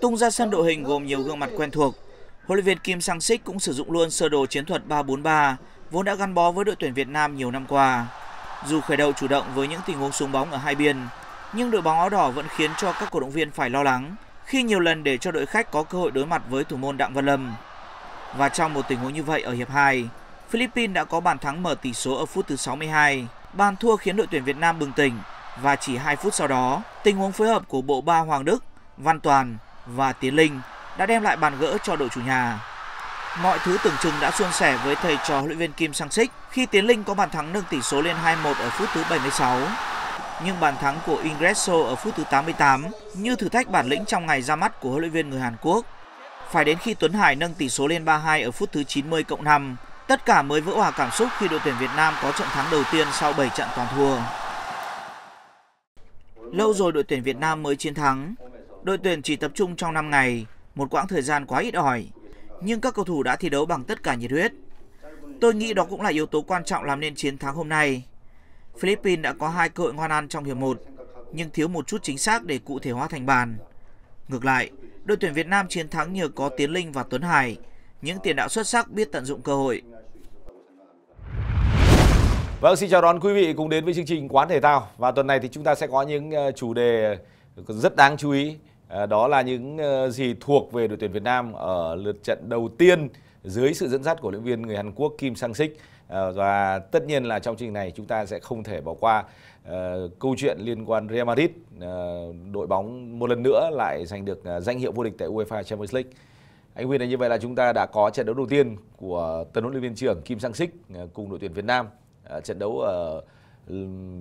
Tung ra sân đội hình gồm nhiều gương mặt quen thuộc, huấn luyện viên Kim Sang Sik cũng sử dụng luôn sơ đồ chiến thuật 3-4-3 vốn đã gắn bó với đội tuyển Việt Nam nhiều năm qua. Dù khởi đầu chủ động với những tình huống súng bóng ở hai biên, nhưng đội bóng áo đỏ vẫn khiến cho các cổ động viên phải lo lắng khi nhiều lần để cho đội khách có cơ hội đối mặt với thủ môn Đặng Văn Lâm. Và trong một tình huống như vậy ở hiệp 2, Philippines đã có bàn thắng mở tỷ số ở phút thứ 62. Bàn thua khiến đội tuyển Việt Nam bừng tỉnh và chỉ 2 phút sau đó, tình huống phối hợp của bộ ba Hoàng Đức Văn Toàn và Tiến Linh đã đem lại bàn gỡ cho đội chủ nhà. Mọi thứ tưởng chừng đã suôn sẻ với thầy trò huấn luyện viên Kim Sang Sik khi Tiến Linh có bàn thắng nâng tỷ số lên 2-1 ở phút thứ 76. Nhưng bàn thắng của Ingresso ở phút thứ 88 như thử thách bản lĩnh trong ngày ra mắt của huấn luyện viên người Hàn Quốc. Phải đến khi Tuấn Hải nâng tỷ số lên 3-2 ở phút thứ 90 cộng 5, tất cả mới vỡ hòa cảm xúc khi đội tuyển Việt Nam có trận thắng đầu tiên sau 7 trận toàn thua. Lâu rồi đội tuyển Việt Nam mới chiến thắng, Đội tuyển chỉ tập trung trong 5 ngày, một quãng thời gian quá ít ỏi, nhưng các cầu thủ đã thi đấu bằng tất cả nhiệt huyết. Tôi nghĩ đó cũng là yếu tố quan trọng làm nên chiến thắng hôm nay. Philippines đã có hai cơ hội ngoan ăn trong hiệp 1, nhưng thiếu một chút chính xác để cụ thể hóa thành bàn. Ngược lại, đội tuyển Việt Nam chiến thắng nhờ có Tiến Linh và Tuấn Hải, những tiền đạo xuất sắc biết tận dụng cơ hội. Vâng, xin chào đón quý vị cùng đến với chương trình Quán Thể Thao. Và tuần này thì chúng ta sẽ có những ờ, chủ đề rất đáng chú ý Ờ, đó là những ờ, gì thuộc về đội tuyển Việt Nam ở lượt trận đầu tiên dưới sự dẫn dắt của luyện viên người Hàn Quốc Kim Sang Sik ờ, và tất nhiên là trong chương trình này chúng ta sẽ không thể bỏ qua câu chuyện liên quan Real Madrid đội bóng một lần nữa lại giành được danh hiệu vô địch tại UEFA Champions League anh Huy này như vậy là chúng ta đã có trận đấu đầu tiên của tân huấn luyện viên trưởng Kim Sang Sik cùng đội tuyển Việt Nam trận đấu ở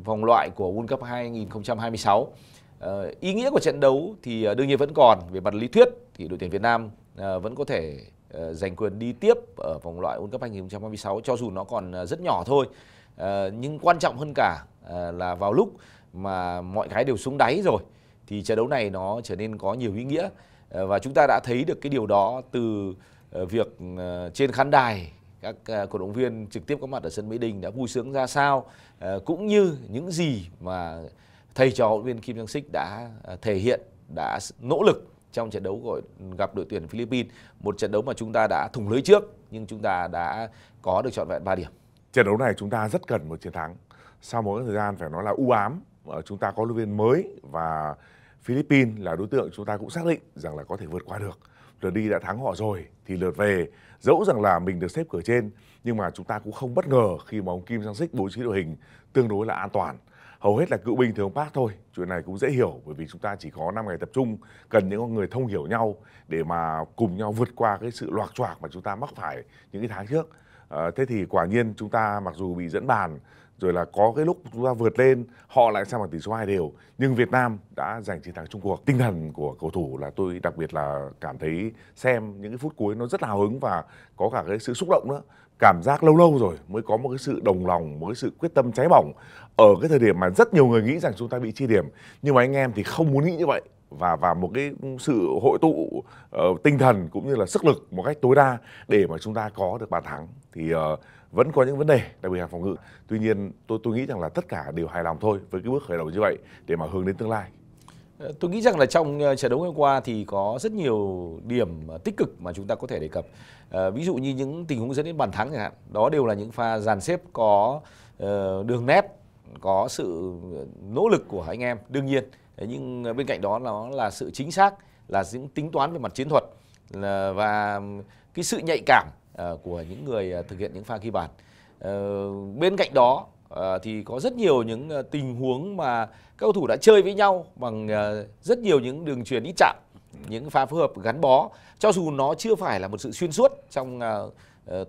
vòng loại của World Cup 2026 Ờ, ý nghĩa của trận đấu thì ờ, đương nhiên vẫn còn về mặt lý thuyết thì đội tuyển Việt Nam ờ, vẫn có thể ờ, giành quyền đi tiếp ở vòng loại World Cup 2026 cho dù nó còn rất nhỏ thôi nhưng quan trọng hơn cả là vào lúc mà mọi cái đều xuống đáy rồi thì trận đấu này nó trở nên có nhiều ý nghĩa và chúng ta đã thấy được cái điều đó từ việc trên khán đài các cổ động viên trực tiếp có mặt ở sân Mỹ Đình đã vui sướng ra sao cũng như những gì mà thầy trò huấn viên Kim Jong Sik đã à, thể hiện đã nỗ lực trong trận đấu gặp đội tuyển Philippines, một trận đấu mà chúng ta đã thủng lưới trước nhưng chúng ta đã có được trọn vẹn 3 điểm. Trận đấu này chúng ta rất cần một chiến thắng. Sau một thời gian phải nói là u ám, ờ, chúng ta có huấn viên mới và Philippines là đối tượng chúng ta cũng xác định rằng là có thể vượt qua được. Lượt đi đã thắng họ rồi thì lượt về dẫu rằng là mình được xếp cửa trên nhưng mà chúng ta cũng không bất ngờ khi mà ông Kim Sang Sik bố trí đội hình tương đối là an toàn hầu hết là cựu binh thường bác thôi chuyện này cũng dễ hiểu bởi vì chúng ta chỉ có 5 ngày tập trung cần những người thông hiểu nhau để mà cùng nhau vượt qua cái sự loạc choạc mà chúng ta mắc phải những cái tháng trước à, thế thì quả nhiên chúng ta mặc dù bị dẫn bàn rồi là có cái lúc chúng ta vượt lên họ lại sang bằng tỷ số hai đều nhưng Việt Nam đã giành chiến thắng chung cuộc tinh thần của cầu thủ là tôi đặc biệt là cảm thấy xem những cái phút cuối nó rất hào hứng và có cả cái sự xúc động nữa cảm giác lâu lâu rồi mới có một cái sự đồng lòng một cái sự quyết tâm cháy bỏng ở cái thời điểm mà rất nhiều người nghĩ rằng chúng ta bị chia điểm nhưng mà anh em thì không muốn nghĩ như vậy và và một cái sự hội tụ uh, tinh thần cũng như là sức lực một cách tối đa để mà chúng ta có được bàn thắng thì uh, vẫn có những vấn đề đặc biệt là phòng ngự tuy nhiên tôi tôi nghĩ rằng là tất cả đều hài lòng thôi với cái bước khởi đầu như vậy để mà hướng đến tương lai Ờ, tôi nghĩ rằng là trong ờ, trận đấu hôm qua thì có rất nhiều điểm ờ, tích cực mà chúng ta có thể đề cập. ví dụ như những tình huống dẫn đến bàn thắng chẳng hạn, đó đều là những pha dàn xếp có đường nét, có sự nỗ lực của anh em đương nhiên. Nhưng bên cạnh đó nó là sự chính xác, là những tính toán về mặt chiến thuật và cái sự nhạy cảm của những người thực hiện những pha ghi bàn. bên cạnh đó Ờ, thì có rất nhiều những ờ, tình huống mà các cầu thủ đã chơi với nhau bằng ờ, rất nhiều những đường truyền ít chạm những pha phối hợp gắn bó cho dù nó chưa phải là một sự xuyên suốt trong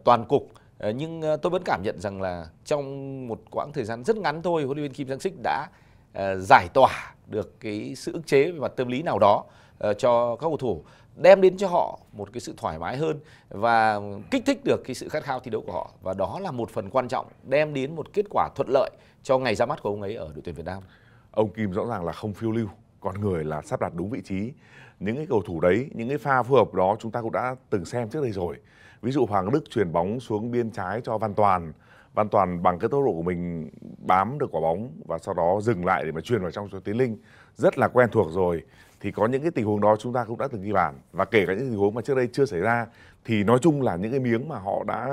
toàn cục nhưng tôi vẫn cảm nhận rằng là trong một quãng thời gian rất ngắn thôi huấn luyện viên Kim Sang Sích đã giải tỏa được cái sự ức chế và tâm lý nào đó cho các cầu thủ đem đến cho họ một cái sự thoải mái hơn và kích thích được cái sự khát khao thi đấu của họ và đó là một phần quan trọng đem đến một kết quả thuận lợi cho ngày ra mắt của ông ấy ở đội tuyển Việt Nam. Ông Kim rõ ràng là không phiêu lưu, con người là sắp đặt đúng vị trí. Những cái cầu thủ đấy, những cái pha phù hợp đó chúng ta cũng đã từng xem trước đây rồi. Ví dụ Hoàng Đức chuyển bóng xuống biên trái cho Văn Toàn, Văn Toàn bằng cái tốc độ của mình bám được quả bóng và sau đó dừng lại để mà truyền vào trong cho Tiến Linh rất là quen thuộc rồi thì có những cái tình huống đó chúng ta cũng đã từng ghi bàn và kể cả những tình huống mà trước đây chưa xảy ra thì nói chung là những cái miếng mà họ đã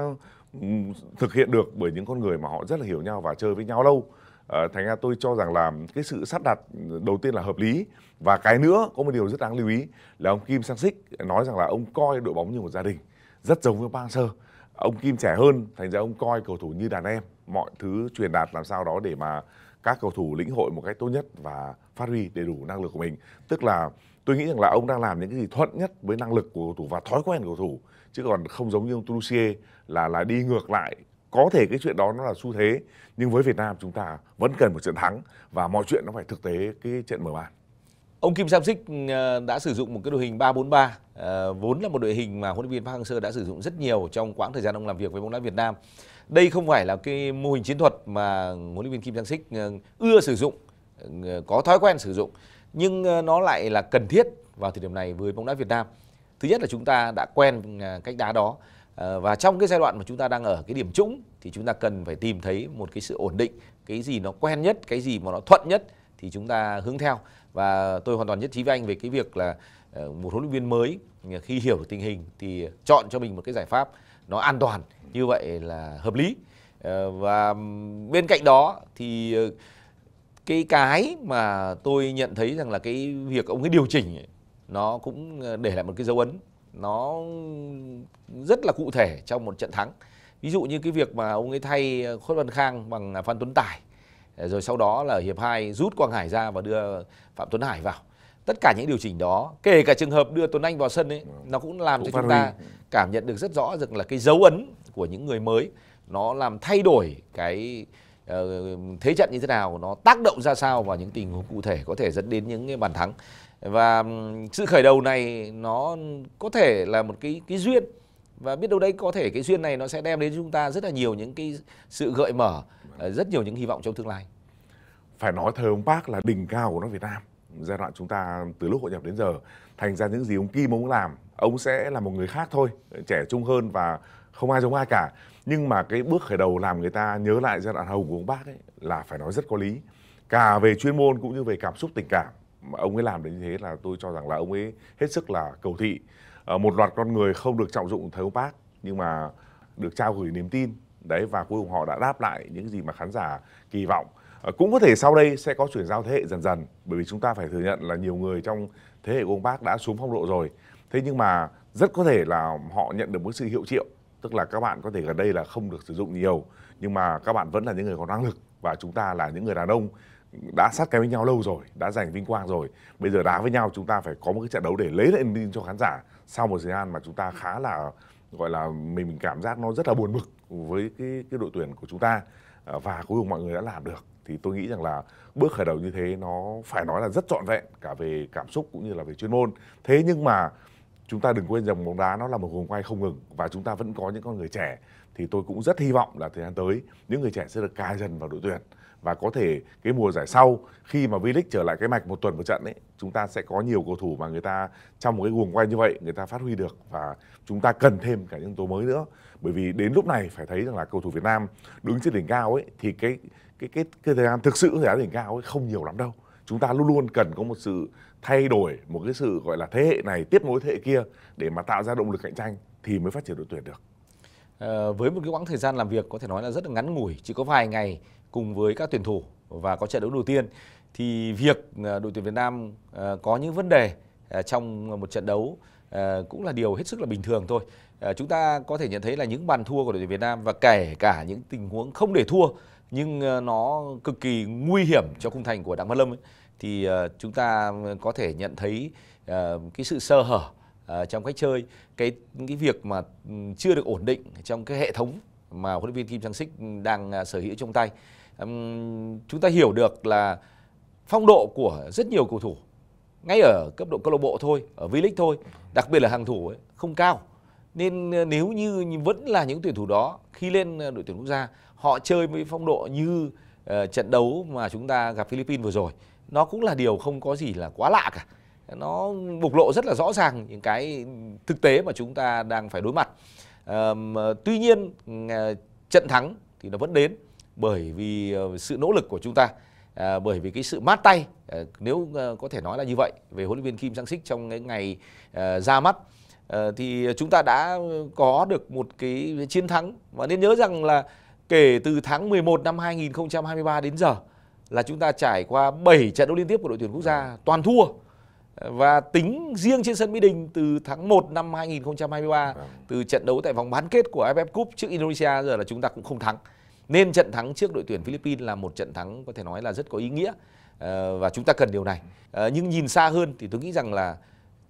thực hiện được bởi những con người mà họ rất là hiểu nhau và chơi với nhau lâu à, thành ra tôi cho rằng là cái sự sắp đặt đầu tiên là hợp lý và cái nữa có một điều rất đáng lưu ý là ông Kim Sang Sik nói rằng là ông coi đội bóng như một gia đình rất giống với Bang Sơ ông Kim trẻ hơn thành ra ông coi cầu thủ như đàn em mọi thứ truyền đạt làm sao đó để mà các cầu thủ lĩnh hội một cách tốt nhất và phát huy đầy đủ năng lực của mình tức là tôi nghĩ rằng là ông đang làm những cái gì thuận nhất với năng lực của cầu thủ và thói quen của cầu thủ chứ còn không giống như ông Trussier là là đi ngược lại có thể cái chuyện đó nó là xu thế nhưng với Việt Nam chúng ta vẫn cần một trận thắng và mọi chuyện nó phải thực tế cái trận mở màn Ông Kim Samsic ờ, đã sử dụng một cái đội hình 343 à, ờ, vốn là một đội hình mà huấn luyện viên Park Hang-seo đã sử dụng rất nhiều trong quãng thời gian ông làm việc với bóng đá Việt Nam. Đây không phải là cái mô hình chiến thuật mà huấn luyện viên Kim Sang Sik ờ, ưa sử dụng có thói quen sử dụng nhưng ờ, nó lại là cần thiết vào thời điểm này với bóng đá Việt Nam. Thứ nhất là chúng ta đã quen ờ, cách đá đó ờ, và trong cái giai đoạn mà chúng ta đang ở cái điểm trũng thì chúng ta cần phải tìm thấy một cái sự ổn định, cái gì nó quen nhất, cái gì mà nó thuận nhất thì chúng ta hướng theo và tôi hoàn toàn nhất trí với anh về cái việc là một huấn luyện viên mới khi hiểu được tình hình thì chọn cho mình một cái giải pháp nó an toàn như vậy là hợp lý và bên cạnh đó thì cái cái mà tôi nhận thấy rằng là cái việc ông ấy điều chỉnh ấy, nó cũng ờ, để lại một cái dấu ấn nó rất là cụ thể trong một trận thắng ví dụ như cái việc mà ông ấy thay ờ, khuất văn khang bằng à, phan tuấn tài ờ, rồi sau đó là hiệp 2 rút quang hải ra và đưa phạm tuấn hải vào tất cả những điều chỉnh đó kể cả trường hợp đưa tuấn anh vào sân ấy vâng. nó cũng làm cũng cho chúng ta cảm nhận được rất rõ rằng là cái dấu ấn của những người mới nó làm thay đổi cái Ờ, thế trận như thế nào nó tác động ra sao và những tình huống cụ thể có thể dẫn đến những cái bàn thắng và sự khởi đầu này nó có thể là một cái cái duyên và biết đâu đấy có thể cái duyên này nó sẽ đem đến chúng ta rất là nhiều những cái sự gợi mở ờ, rất nhiều những hy vọng trong tương lai phải nói thời ông Park là đỉnh cao của nó Việt Nam giai đoạn chúng ta từ lúc hội nhập đến giờ thành ra những gì ông Kim ông làm ông sẽ là một người khác thôi trẻ trung hơn và không ai giống ai cả nhưng mà cái bước khởi đầu làm người ta nhớ lại giai đoạn hồng của ông bác ấy là phải nói rất có lý cả về chuyên môn cũng như về cảm xúc tình cảm mà ông ấy làm đến như thế là tôi cho rằng là ông ấy hết sức là cầu thị à, một loạt con người không được trọng dụng thời ông bác nhưng mà được trao gửi niềm tin đấy và cuối cùng họ đã đáp lại những gì mà khán giả kỳ vọng à, cũng có thể sau đây sẽ có chuyển giao thế hệ dần dần bởi vì chúng ta phải thừa nhận là nhiều người trong thế hệ của ông bác đã xuống phong độ rồi thế nhưng mà rất có thể là họ nhận được một sự hiệu triệu tức là các bạn có thể gần đây là không được sử dụng nhiều nhưng mà các bạn vẫn là những người có năng lực và chúng ta là những người đàn ông đã sát cánh với nhau lâu rồi đã giành vinh quang rồi bây giờ đá với nhau chúng ta phải có một cái trận đấu để lấy lại niềm tin cho khán giả sau một thời gian mà chúng ta khá là gọi là mình, cảm giác nó rất là buồn bực với cái cái đội tuyển của chúng ta à, và cuối cùng mọi người đã làm được thì tôi nghĩ rằng là bước khởi đầu như thế nó phải nói là rất trọn vẹn cả về cảm xúc cũng như là về chuyên môn thế nhưng mà chúng ta đừng quên rằng bóng đá nó là một guồng quay không ngừng và chúng ta vẫn có những con người trẻ thì tôi cũng rất hy vọng là thời gian tới những người trẻ sẽ được cài dần vào đội tuyển và có thể cái mùa giải sau khi mà V-League trở lại cái mạch một tuần một trận ấy chúng ta sẽ có nhiều cầu thủ mà người ta trong một cái guồng quay như vậy người ta phát huy được và chúng ta cần thêm cả những tố mới nữa bởi vì đến lúc này phải thấy rằng là cầu thủ Việt Nam đứng trên đỉnh cao ấy thì cái cái cái cái thời gian thực sự thời gian đỉnh cao ấy không nhiều lắm đâu chúng ta luôn luôn cần có một sự thay đổi một cái sự gọi là thế hệ này tiếp nối thế hệ kia để mà tạo ra động lực cạnh tranh thì mới phát triển đội tuyển được. À, với một cái quãng thời gian làm việc có thể nói là rất là ngắn ngủi, chỉ có vài ngày cùng với các tuyển thủ và có trận đấu đầu tiên thì việc ờ, đội tuyển Việt Nam ờ, có những vấn đề trong một trận đấu cũng là điều hết sức là bình thường thôi. Chúng ta có thể nhận thấy là những bàn thua của đội tuyển Việt Nam và kể cả những tình huống không để thua nhưng nó cực kỳ nguy hiểm cho khung thành của Đặng Văn Lâm ấy thì uh, chúng ta có thể nhận thấy uh, cái sự sơ hở uh, trong cách chơi cái cái việc mà ừ, chưa được ổn định trong cái hệ thống mà huấn luyện viên Kim Trang Sích đang uh, sở hữu trong tay um, chúng ta hiểu được là phong độ của rất nhiều cầu thủ ngay ở cấp độ câu lạc bộ thôi ở V-League thôi đặc biệt là hàng thủ ấy, không cao nên nếu như vẫn là những tuyển thủ đó khi lên đội tuyển quốc gia họ chơi với phong độ như uh, trận đấu mà chúng ta gặp Philippines vừa rồi nó cũng là điều không có gì là quá lạ cả nó bộc lộ rất là rõ ràng những cái thực tế mà chúng ta đang phải đối mặt ờ, tuy nhiên ờ, trận thắng thì nó vẫn đến bởi vì ờ, sự nỗ lực của chúng ta bởi vì cái sự mát tay nếu có thể nói là như vậy về huấn luyện viên Kim Sang Sik trong cái ngày ra mắt thì chúng ta đã có được một cái chiến thắng và nên nhớ rằng là kể từ tháng 11 năm 2023 đến giờ là chúng ta trải qua 7 trận đấu liên tiếp của đội tuyển quốc gia vâng. toàn thua và tính riêng trên sân Mỹ Đình từ tháng 1 năm 2023 vâng. từ trận đấu tại vòng bán kết của AFF Cup trước Indonesia giờ là chúng ta cũng không thắng. Nên trận thắng trước đội tuyển Philippines là một trận thắng có thể nói là rất có ý nghĩa ờ, và chúng ta cần điều này. Ờ, nhưng nhìn xa hơn thì tôi nghĩ rằng là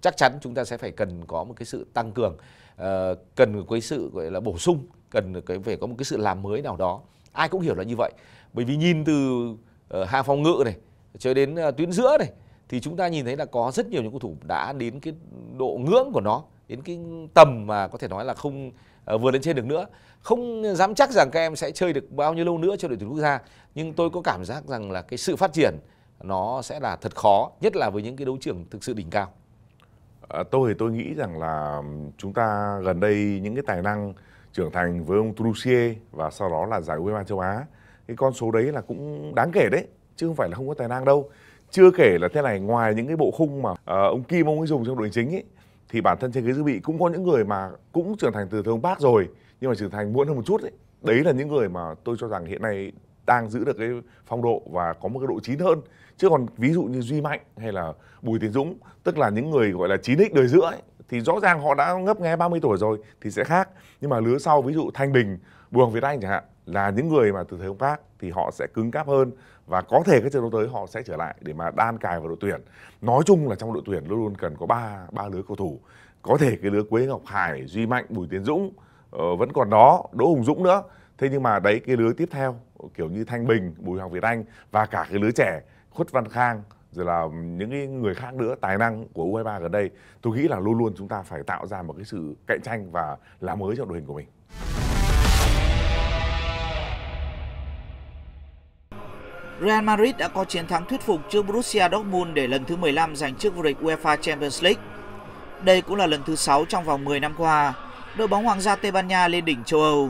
chắc chắn chúng ta sẽ phải cần có một cái sự tăng cường, ờ, cần một cái sự gọi là bổ sung, cần cái phải có một cái sự làm mới nào đó. Ai cũng hiểu là như vậy. Bởi vì nhìn từ Ờ, Hà phòng ngự này cho đến ờ, tuyến giữa này thì chúng ta nhìn thấy là có rất nhiều những cầu thủ đã đến cái độ ngưỡng của nó đến cái tầm mà có thể nói là không ờ, vừa lên trên được nữa không dám chắc rằng các em sẽ chơi được bao nhiêu lâu nữa cho đội tuyển quốc gia nhưng tôi có cảm giác rằng là cái sự phát triển nó sẽ là thật khó nhất là với những cái đấu trường thực sự đỉnh cao à, tôi thì tôi nghĩ rằng là chúng ta gần đây những cái tài năng trưởng thành với ông Trussier và sau đó là giải U23 châu Á cái con số đấy là cũng đáng kể đấy chứ không phải là không có tài năng đâu chưa kể là thế này ngoài những cái bộ khung mà uh, ông Kim ông ấy dùng trong đội chính ấy thì bản thân trên ghế dự bị cũng có những người mà cũng trưởng thành từ thời ông bác rồi nhưng mà trưởng thành muộn hơn một chút ấy. đấy là những người mà tôi cho rằng hiện nay đang giữ được cái phong độ và có một cái độ chín hơn chứ còn ví dụ như duy mạnh hay là bùi tiến dũng tức là những người gọi là chín x đời giữa ấy, thì rõ ràng họ đã ngấp nghé 30 tuổi rồi thì sẽ khác nhưng mà lứa sau ví dụ thanh bình bùi hoàng việt anh chẳng hạn là những người mà từ thời ông Park thì họ sẽ cứng cáp hơn và có thể cái trận đấu tới họ sẽ trở lại để mà đan cài vào đội tuyển. Nói chung là trong đội tuyển luôn luôn cần có ba ba lứa cầu thủ. Có thể cái lứa Quế Ngọc Hải, Duy Mạnh, Bùi Tiến Dũng uh, vẫn còn đó, Đỗ Hùng Dũng nữa. Thế nhưng mà đấy cái lứa tiếp theo kiểu như Thanh Bình, Bùi Hoàng Việt Anh và cả cái lứa trẻ Khuất Văn Khang rồi là những cái người khác nữa tài năng của U23 gần đây tôi nghĩ là luôn luôn chúng ta phải tạo ra một cái sự cạnh tranh và làm mới trong đội hình của mình. Real Madrid đã có chiến thắng thuyết phục trước Borussia Dortmund để lần thứ 15 giành chức vô địch UEFA Champions League. Đây cũng là lần thứ 6 trong vòng 10 năm qua, đội bóng Hoàng gia Tây Ban Nha lên đỉnh châu Âu.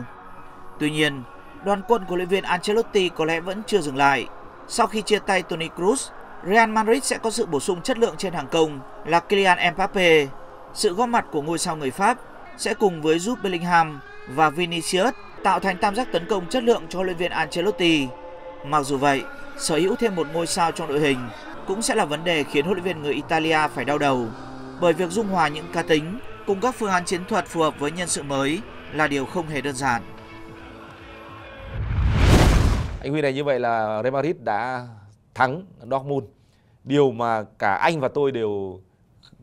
Tuy nhiên, đoàn quân của luyện viên Ancelotti có lẽ vẫn chưa dừng lại. Sau khi chia tay Toni Kroos, Real Madrid sẽ có sự bổ sung chất lượng trên hàng công là Kylian Mbappe. Sự góp mặt của ngôi sao người Pháp sẽ cùng với giúp Bellingham và Vinicius tạo thành tam giác tấn công chất lượng cho luyện viên Ancelotti. Mặc dù vậy, sở hữu thêm một ngôi sao trong đội hình cũng sẽ là vấn đề khiến huấn luyện viên người Italia phải đau đầu, bởi việc dung hòa những cá tính cùng các phương án chiến thuật phù hợp với nhân sự mới là điều không hề đơn giản. Anh Huy này như vậy là Real Madrid đã thắng Dortmund. Điều mà cả anh và tôi đều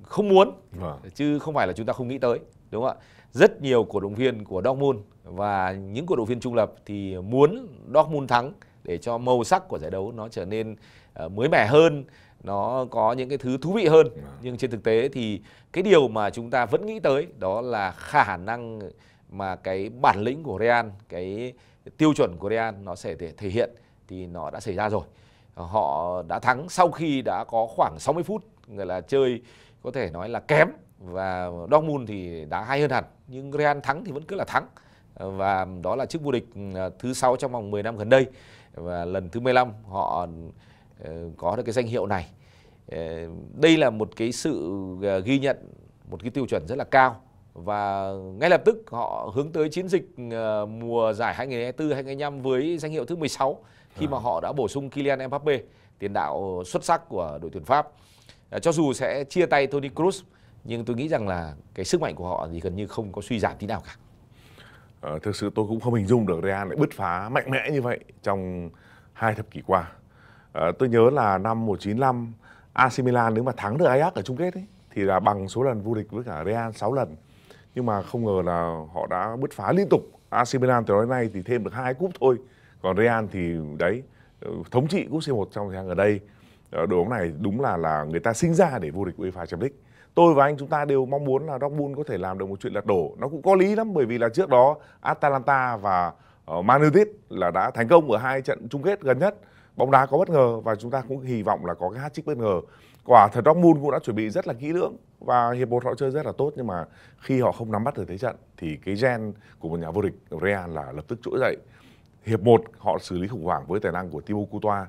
không muốn vâng. chứ không phải là chúng ta không nghĩ tới, đúng không ạ? Rất nhiều cổ động viên của Dortmund và những cổ động viên trung lập thì muốn Dortmund thắng để cho màu sắc của giải đấu nó trở nên ờ, mới mẻ hơn nó có những cái thứ thú vị hơn vâng. nhưng trên thực tế thì cái điều mà chúng ta vẫn nghĩ tới đó là khả năng mà cái bản lĩnh của Real cái tiêu chuẩn của Real nó sẽ thể, thể hiện thì nó đã xảy ra rồi họ đã thắng sau khi đã có khoảng 60 phút người là chơi có thể nói là kém và Dortmund thì đã hay hơn hẳn nhưng Real thắng thì vẫn cứ là thắng và đó là chức vô địch ờ, thứ sáu trong vòng 10 năm gần đây và lần thứ 15 họ ờ, có được cái danh hiệu này. Ờ, đây là một cái sự ờ, ghi nhận một cái tiêu chuẩn rất là cao và ngay lập tức họ hướng tới chiến dịch mùa giải 2024 2025 với danh hiệu thứ 16 khi mà à. họ đã bổ sung Kylian Mbappe, tiền đạo xuất sắc của đội tuyển Pháp. Cho dù sẽ chia tay Toni Kroos nhưng tôi nghĩ rằng là cái sức mạnh của họ thì gần như không có suy giảm tí nào cả à, thực sự tôi cũng không hình dung được Real lại bứt phá mạnh mẽ như vậy trong hai thập kỷ qua. À, tôi nhớ là năm 1995 AC Milan nếu mà thắng được Ajax ở chung kết ấy, thì là bằng số lần vô địch với cả Real 6 lần. Nhưng mà không ngờ là họ đã bứt phá liên tục. AC Milan từ đó đến nay thì thêm được hai cúp thôi. Còn Real thì đấy ờ, thống trị cúp C1 trong thời gian ở đây. Đội bóng này đúng là là người ta sinh ra để vô địch UEFA Champions League tôi và anh chúng ta đều mong muốn là Dortmund có thể làm được một chuyện lật đổ nó cũng có lý lắm bởi vì là trước đó Atalanta và ờ, Man United là đã thành công ở hai trận chung kết gần nhất bóng đá có bất ngờ và chúng ta cũng hy vọng là có cái hat-trick bất ngờ quả thật Dortmund cũng đã chuẩn bị rất là kỹ lưỡng và hiệp một họ chơi rất là tốt nhưng mà khi họ không nắm bắt được thế trận thì cái gen của một nhà vô địch Real là lập tức trỗi dậy hiệp một họ xử lý khủng hoảng với tài năng của Thibaut Courtois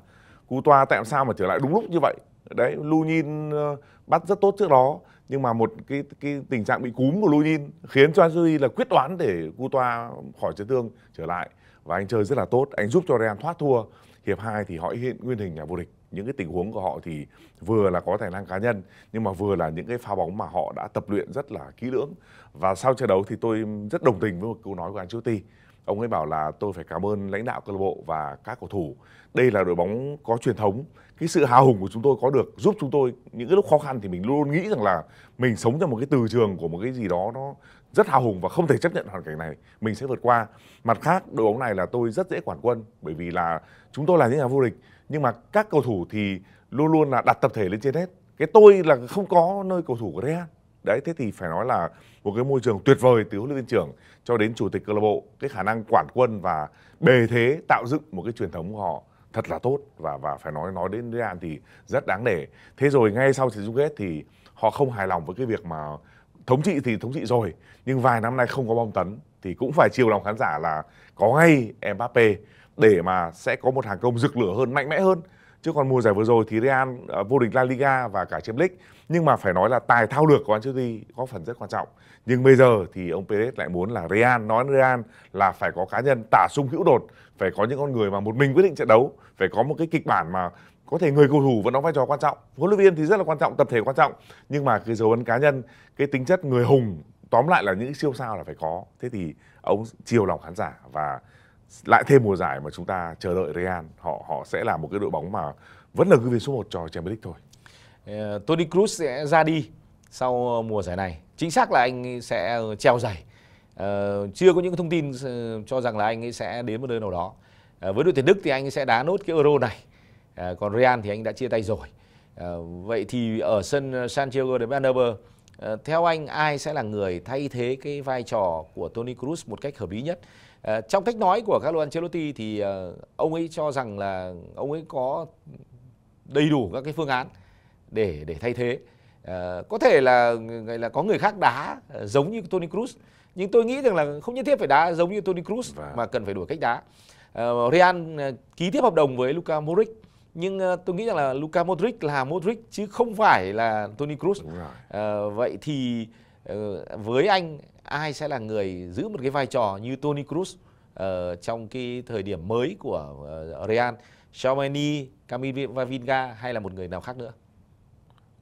Courtois tại sao mà trở lại đúng lúc như vậy đấy Lunin ờ, bắt rất tốt trước đó nhưng mà một cái cái tình trạng bị cúm của Lunin khiến cho Ancelotti là quyết đoán để Coutoa khỏi chấn thương trở lại và anh chơi rất là tốt anh giúp cho Real thoát thua hiệp 2 thì họ hiện nguyên hình nhà vô địch những cái tình huống của họ thì vừa là có tài năng cá nhân nhưng mà vừa là những cái pha bóng mà họ đã tập luyện rất là kỹ lưỡng và sau trận đấu thì tôi rất đồng tình với một câu nói của Ancelotti ông ấy bảo là tôi phải cảm ơn lãnh đạo câu lạc bộ và các cầu thủ đây là đội bóng có truyền thống cái sự hào hùng của chúng tôi có được giúp chúng tôi những cái lúc khó khăn thì mình luôn nghĩ rằng là mình sống trong một cái từ trường của một cái gì đó nó rất hào hùng và không thể chấp nhận hoàn cảnh này mình sẽ vượt qua mặt khác đội bóng này là tôi rất dễ quản quân bởi vì là chúng tôi là những nhà vô địch nhưng mà các cầu thủ thì luôn luôn là đặt tập thể lên trên hết cái tôi là không có nơi cầu thủ của Real đấy thế thì phải nói là một cái môi trường tuyệt vời từ huấn luyện viên trưởng cho đến chủ tịch câu lạc bộ cái khả năng quản quân và bề thế tạo dựng một cái truyền thống của họ thật là tốt và và phải nói nói đến Real thì rất đáng nể. Thế rồi ngay sau trận chung kết thì họ không hài lòng với cái việc mà thống trị thì thống trị rồi nhưng vài năm nay không có bom tấn thì cũng phải chiều lòng khán giả là có ngay Mbappe để mà sẽ có một hàng công rực lửa hơn mạnh mẽ hơn chứ còn mùa giải vừa rồi thì Real uh, vô địch La Liga và cả Champions League nhưng mà phải nói là tài thao lược của Ancelotti có phần rất quan trọng nhưng bây giờ thì ông Perez lại muốn là Real nói Real là phải có cá nhân tả sung hữu đột phải có những con người mà một mình quyết định trận đấu phải có một cái kịch bản mà có thể người cầu thủ vẫn đóng vai trò quan trọng huấn luyện viên thì rất là quan trọng tập thể quan trọng nhưng mà cái dấu ấn cá nhân cái tính chất người hùng tóm lại là những siêu sao là phải có thế thì ông chiều lòng khán giả và lại thêm mùa giải mà chúng ta chờ đợi Real họ họ sẽ là một cái đội bóng mà vẫn là gương viên số 1 cho Champions League thôi. Uh, Toni Kroos sẽ ra đi sau ờ, mùa giải này. Chính xác là anh sẽ ờ, treo giày. Uh, chưa có những thông tin cho rằng là anh ấy sẽ đến một nơi nào đó. Uh, với đội tuyển Đức thì anh sẽ đá nốt cái Euro này. Uh, còn Real thì anh đã chia tay rồi. Uh, vậy thì ở sân Santiago de Bernabeu uh, theo anh ai sẽ là người thay thế cái vai trò của Toni Kroos một cách hợp lý nhất? Ờ, trong cách nói của Carlo Ancelotti thì à, ông ấy cho rằng là ông ấy có đầy đủ các cái phương án để để thay thế. À, có thể là là có người khác đá giống như Tony Cruz nhưng tôi nghĩ rằng là không nhất thiết phải đá giống như Tony Cruz và... mà cần phải đổi cách đá. À, Real ký tiếp hợp đồng với Luka Modric nhưng tôi nghĩ rằng là Luka Modric là Modric chứ không phải là Tony Cruz À, vậy thì với anh ai sẽ là người giữ một cái vai trò như Toni Kroos uh, trong cái thời điểm mới của uh, Real, Xiaomani, Camavinga hay là một người nào khác nữa?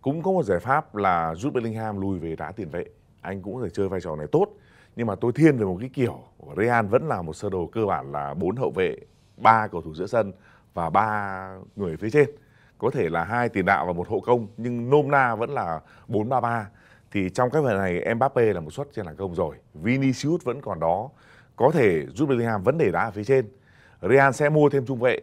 Cũng có một giải pháp là rút Bellingham lùi về đá tiền vệ. Anh cũng có thể chơi vai trò này tốt. Nhưng mà tôi thiên về một cái kiểu của Real vẫn là một sơ đồ cơ bản là bốn hậu vệ, ba cầu thủ giữa sân và ba người phía trên. Có thể là hai tiền đạo và một hậu công nhưng nôm na vẫn là 4-3-3 thì trong cái phần này Mbappe là một suất trên hàng công rồi Vinicius vẫn còn đó có thể giúp Bellingham vấn đề đá ở phía trên Real sẽ mua thêm trung vệ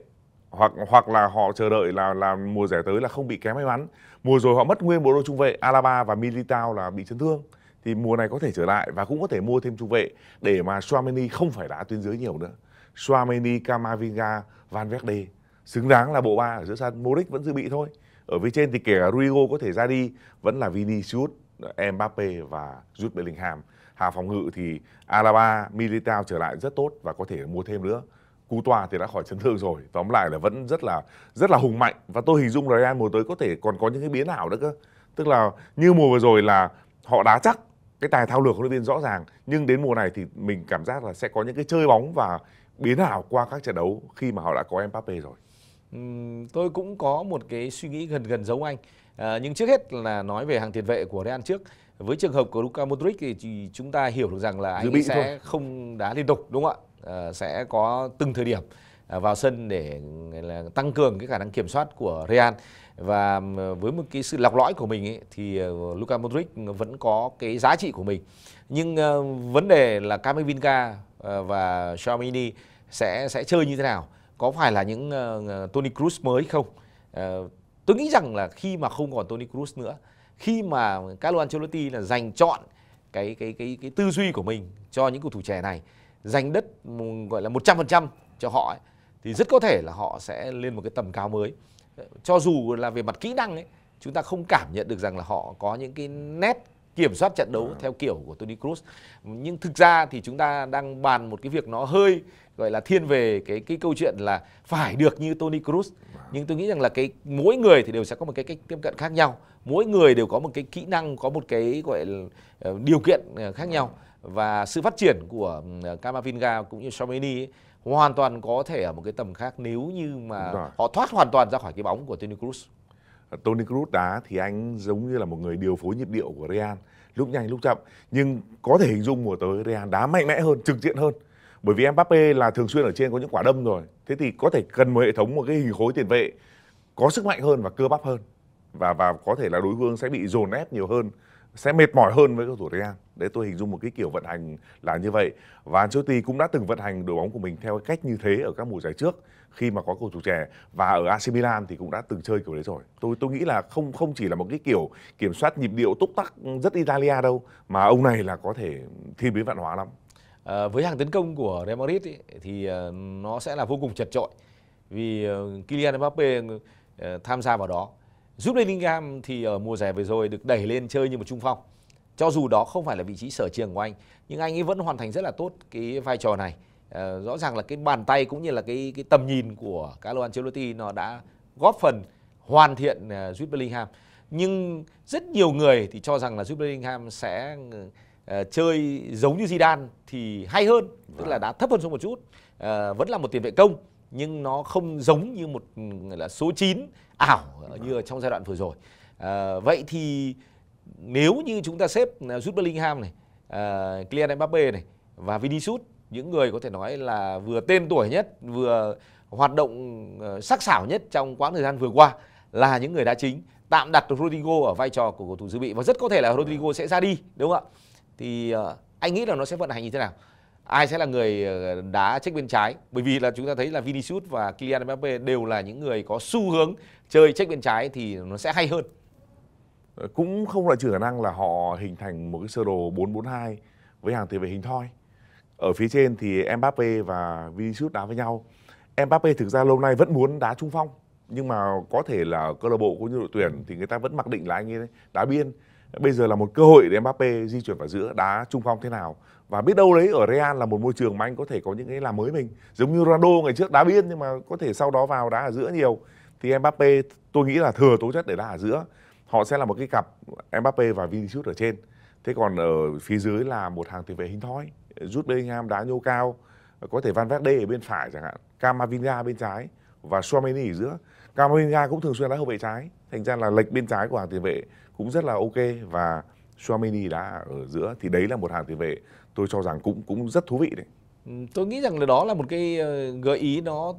hoặc hoặc là họ chờ đợi là là mùa giải tới là không bị kém may mắn mùa rồi họ mất nguyên bộ đôi trung vệ Alaba và Militao là bị chấn thương thì mùa này có thể trở lại và cũng có thể mua thêm trung vệ để mà Chouameni không phải đá tuyến dưới nhiều nữa Chouameni, Camavinga, Van Verde xứng đáng là bộ ba ở giữa sân Modric vẫn dự bị thôi ở phía trên thì kể cả Rodrigo có thể ra đi vẫn là Vinicius Mbappe và Jude Bellingham. hà phòng ngự thì Alaba, Militao trở lại rất tốt và có thể mua thêm nữa. Cú tòa thì đã khỏi chấn thương rồi. Tóm lại là vẫn rất là rất là hùng mạnh và tôi hình dung Real mùa tới có thể còn có những cái biến ảo nữa cơ. Tức là như mùa vừa rồi là họ đá chắc cái tài thao lược huấn luyện viên rõ ràng nhưng đến mùa này thì mình cảm giác là sẽ có những cái chơi bóng và biến ảo qua các trận đấu khi mà họ đã có Mbappe rồi. Uhm, tôi cũng có một cái suy nghĩ gần gần giống anh Ờ, nhưng trước hết là nói về hàng tiền vệ của Real trước. Với trường hợp của Luka Modric thì chúng ta hiểu được rằng là anh sẽ thôi. không đá liên tục đúng không ạ? À, sẽ có từng thời điểm ờ, vào sân để là tăng cường cái khả năng kiểm soát của Real và với một cái sự lọc lõi của mình ấy, thì Luka Modric vẫn có cái giá trị của mình nhưng uh, vấn đề là Camavinga và Xiaomini sẽ sẽ chơi như thế nào có phải là những uh, Tony Cruz mới không uh, tôi nghĩ rằng là khi mà không còn Tony Cruz nữa khi mà Carlo Ancelotti là dành chọn cái cái cái cái tư duy của mình cho những cầu thủ trẻ này dành đất ừ, gọi là 100% cho họ ấy, thì rất có thể là họ sẽ lên một cái tầm cao mới cho dù là về mặt kỹ năng ấy chúng ta không cảm nhận được rằng là họ có những cái nét kiểm soát trận đấu vâng. theo kiểu của Toni Kroos. Nhưng thực ra thì chúng ta đang bàn một cái việc nó hơi gọi là thiên về cái cái câu chuyện là phải được như Toni Kroos. Vâng. Nhưng tôi nghĩ rằng là cái mỗi người thì đều sẽ có một cái cách tiếp cận khác nhau, mỗi người đều có một cái kỹ năng, có một cái gọi là ờ, điều kiện ờ, khác vâng. nhau và sự phát triển của ờ, Camavinga cũng như Chomeni hoàn toàn có thể ở một cái tầm khác nếu như mà họ thoát hoàn toàn ra khỏi cái bóng của Toni Kroos. Tony Kroos đá thì anh giống như là một người điều phối nhịp điệu của Real lúc nhanh lúc chậm nhưng có thể hình dung mùa tới Real đá mạnh mẽ hơn trực diện hơn bởi vì Mbappe là thường xuyên ở trên có những quả đâm rồi thế thì có thể cần một hệ thống một cái hình khối tiền vệ có sức mạnh hơn và cơ bắp hơn và và có thể là đối phương sẽ bị dồn ép nhiều hơn sẽ mệt mỏi hơn với cầu thủ Real. Đấy tôi hình dung một cái kiểu vận hành là như vậy. Và Ancelotti cũng đã từng vận hành đội bóng của mình theo cách như thế ở các mùa giải trước khi mà có cầu thủ trẻ và ở AC Milan thì cũng đã từng chơi kiểu đấy rồi. Tôi tôi nghĩ là không không chỉ là một cái kiểu kiểm soát nhịp điệu túc tắc rất Italia đâu mà ông này là có thể thiên biến vạn hóa lắm. À, với hàng tấn công của Real Madrid ý, thì ờ, nó sẽ là vô cùng chật chội vì ờ, Kylian Mbappe tham gia vào đó Jude Bellingham thì ở ờ, mùa giải vừa rồi được đẩy lên chơi như một trung phong. Cho dù đó không phải là vị trí sở trường của anh, nhưng anh ấy vẫn hoàn thành rất là tốt cái vai trò này. Ờ, rõ ràng là cái bàn tay cũng như là cái cái tầm nhìn của Carlo Ancelotti nó đã góp phần hoàn thiện uh, Jude Bellingham. Nhưng rất nhiều người thì cho rằng là Jude Bellingham sẽ chơi giống như Zidane thì hay hơn, tức là vâng. đã thấp hơn xuống một chút, vẫn là một tiền vệ công nhưng nó không giống như một là số 9 ảo như ở trong giai đoạn vừa rồi. À, vậy thì nếu như chúng ta xếp à, Jude Bellingham này, à, Kylian Mbappe này và Vinicius những người có thể nói là vừa tên tuổi nhất, vừa hoạt động ờ, sắc sảo nhất trong quãng thời gian vừa qua là những người đá chính tạm đặt Rodrigo ở vai trò của cầu thủ dự bị và rất có thể là Rodrigo sẽ ra đi đúng không ạ? Thì ờ, anh nghĩ là nó sẽ vận hành như thế nào? ai sẽ là người ờ, đá check bên trái bởi vì là chúng ta thấy là Vinicius và Kylian Mbappe đều là những người có xu hướng chơi check bên trái thì nó sẽ hay hơn ờ, cũng không loại trừ khả năng là họ hình thành một cái sơ đồ 442 với hàng tiền vệ hình thoi ở phía trên thì Mbappe và Vinicius đá với nhau Mbappe thực ra lâu nay vẫn muốn đá trung phong nhưng mà có thể là câu lạc bộ cũng như đội tuyển thì người ta vẫn mặc định là anh ấy đá biên bây giờ là một cơ hội để Mbappe di chuyển vào giữa đá trung phong thế nào và biết đâu đấy ở Real là một môi trường mà anh có thể có những cái làm mới mình giống như Ronaldo ngày trước đá biên nhưng mà có thể sau đó vào đá ở giữa nhiều thì Mbappe tôi nghĩ là thừa tố chất để đá ở giữa họ sẽ là một cái cặp Mbappe và Vinicius ở trên thế còn ở phía dưới là một hàng tiền vệ hình thoi rút Bellingham đá nhô cao có thể Van Verde ở bên phải chẳng hạn Camavinga bên trái và Suameni ở giữa Camavinga cũng thường xuyên đá hậu vệ trái thành ra là lệch bên trái của hàng tiền vệ cũng rất là ok và Suameni đá ở giữa thì đấy là một hàng tiền vệ tôi cho rằng cũng cũng rất thú vị đấy ừ, tôi nghĩ rằng là đó là một cái ờ, gợi ý nó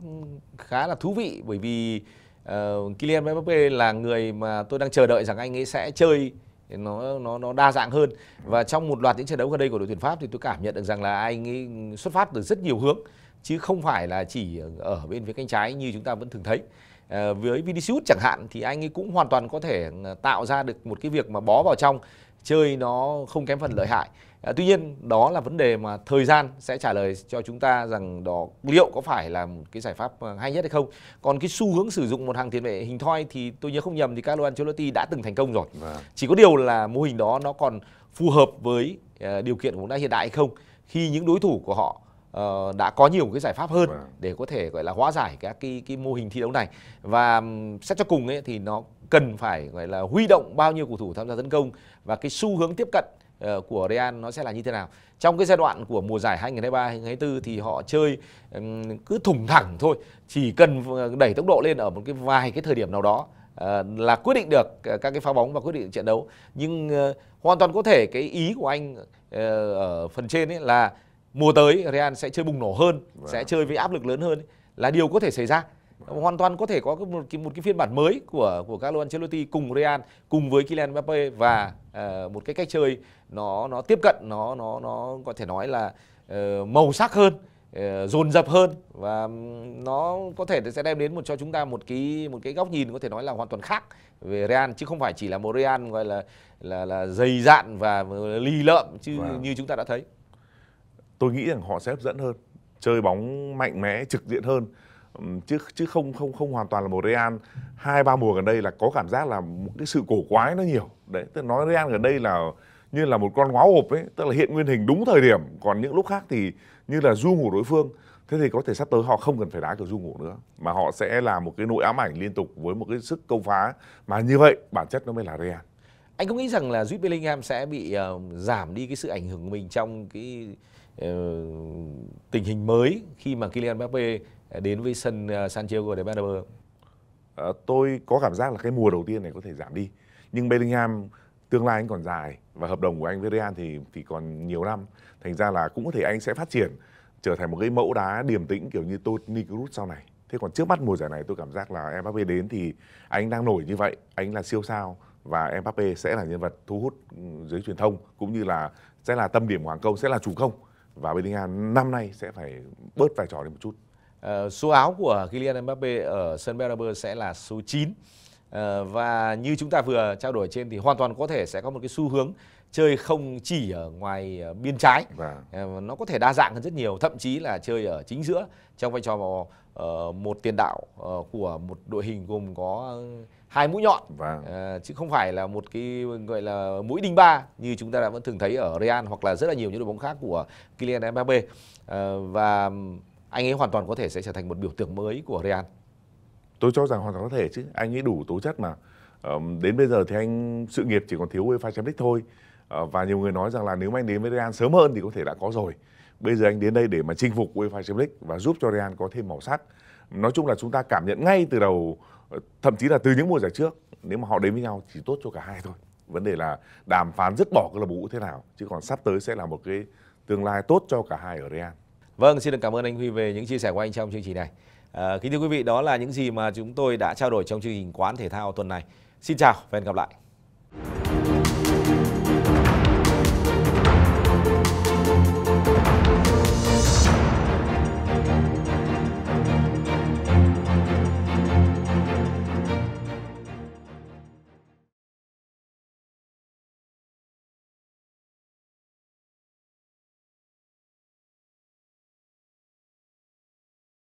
khá là thú vị bởi vì uh, Kylian Mbappe là người mà tôi đang chờ đợi rằng anh ấy sẽ chơi nó nó nó đa dạng hơn và trong một loạt những trận đấu gần đây của đội tuyển Pháp thì tôi cảm nhận được rằng là anh ấy xuất phát từ rất nhiều hướng chứ không phải là chỉ ở bên phía cánh trái như chúng ta vẫn thường thấy À, với Vinicius chẳng hạn thì anh ấy cũng hoàn toàn có thể tạo ra được một cái việc mà bó vào trong chơi nó không kém phần lợi hại À, tuy nhiên đó là vấn đề mà thời gian sẽ trả lời cho chúng ta rằng đó liệu có phải là một cái giải pháp ờ, hay nhất hay không. Còn cái xu hướng sử dụng một hàng tiền vệ hình thoi thì tôi nhớ không nhầm thì Carlo Ancelotti đã từng thành công rồi. Vâng. Chỉ có điều là mô hình đó nó còn phù hợp với uh, điều kiện của bóng đá hiện đại hay không khi những đối thủ của họ uh, đã có nhiều cái giải pháp hơn vâng. để có thể gọi là hóa giải các cái cái mô hình thi đấu này và xét cho cùng ấy thì nó cần phải gọi là huy động bao nhiêu cầu thủ tham gia tấn công và cái xu hướng tiếp cận Ờ, của Real nó sẽ là như thế nào. Trong cái giai đoạn của mùa giải 2023 2024 thì họ chơi cứ thủng thẳng thôi, chỉ cần ờ, đẩy tốc độ lên ở một cái vài cái thời điểm nào đó ờ, là quyết định được các cái pha bóng và quyết định trận đấu. Nhưng hoàn toàn có thể cái ý của anh ở phần trên ấy là mùa tới Real sẽ chơi bùng nổ hơn, wow. Vâng. sẽ chơi với áp lực lớn hơn là điều có thể xảy ra hoàn toàn có thể có một cái, một cái phiên bản mới của của Carlo Ancelotti cùng Real cùng với Kylian Mbappe và uh, một cái cách chơi nó nó tiếp cận nó nó nó có thể nói là uh, màu sắc hơn ờ, dồn dập hơn và nó có thể sẽ đem đến một cho chúng ta một cái một cái góc nhìn có thể nói là hoàn toàn khác về Real chứ không phải chỉ là một Real gọi là là là dày dạn và lì lợm chứ và vâng. như chúng ta đã thấy. Tôi nghĩ rằng họ sẽ hấp dẫn hơn, chơi bóng mạnh mẽ, trực diện hơn chứ chứ không không không hoàn toàn là một Real hai ba mùa gần đây là có cảm giác là một cái sự cổ quái nó nhiều đấy tức nói Real gần đây là như là một con ngáo hộp ấy tức là hiện nguyên hình đúng thời điểm còn những lúc khác thì như là du ngủ đối phương thế thì có thể sắp tới họ không cần phải đá kiểu du ngủ nữa mà họ sẽ là một cái nỗi ám ảnh liên tục với một cái sức công phá mà như vậy bản chất nó mới là Real anh có nghĩ rằng là Jude Bellingham sẽ bị uh, giảm đi cái sự ảnh hưởng của mình trong cái uh, tình hình mới khi mà Kylian Mbappe đến với sân ờ, San Santiago de Bernabeu? À, tôi có cảm giác là cái mùa đầu tiên này có thể giảm đi. Nhưng Bellingham tương lai anh còn dài và hợp đồng của anh với Real thì thì còn nhiều năm. Thành ra là cũng có thể anh sẽ phát triển trở thành một cái mẫu đá điềm tĩnh kiểu như Toni Kroos sau này. Thế còn trước mắt mùa giải này tôi cảm giác là Mbappe đến thì anh đang nổi như vậy, anh là siêu sao và Mbappe sẽ là nhân vật thu hút ừ, giới truyền thông cũng như là sẽ là tâm điểm hoàng công, sẽ là chủ công và Bellingham năm nay sẽ phải bớt vai trò đi một chút. Ờ, số áo của Kylian Mbappe ở sân Bernabeu sẽ là số 9. Ờ, và như chúng ta vừa trao đổi trên thì hoàn toàn có thể sẽ có một cái xu hướng chơi không chỉ ở ngoài ờ, biên trái uh, nó có thể đa dạng hơn rất nhiều thậm chí là chơi ở chính giữa trong vai trò một tiền đạo của một đội hình gồm có hai mũi nhọn vâng. chứ không phải là một cái gọi là mũi đinh ba như chúng ta đã vẫn thường thấy ở Real hoặc là rất là nhiều những đội bóng khác của Kylian Mbappe và anh ấy hoàn toàn có thể sẽ trở thành một biểu tượng mới của Real. Tôi cho rằng hoàn toàn có thể chứ, anh ấy đủ tố chất mà. Ờ, đến bây giờ thì anh sự nghiệp chỉ còn thiếu UEFA Champions League thôi. Ờ, và nhiều người nói rằng là nếu mà anh đến với Real sớm hơn thì có thể đã có rồi. Bây giờ anh đến đây để mà chinh phục UEFA Champions League và giúp cho Real có thêm màu sắc. Nói chung là chúng ta cảm nhận ngay từ đầu, ờ, thậm chí là từ những mùa giải trước, nếu mà họ đến với nhau chỉ tốt cho cả hai thôi. Vấn đề là đàm phán dứt bỏ câu lạc bộ thế nào, chứ còn sắp tới sẽ là một cái tương lai tốt cho cả hai ở Real. Vâng, xin được cảm ơn anh Huy về những chia sẻ của anh trong chương trình này. À, kính thưa quý vị, đó là những gì mà chúng tôi đã trao đổi trong chương trình Quán Thể Thao tuần này. Xin chào và hẹn gặp lại.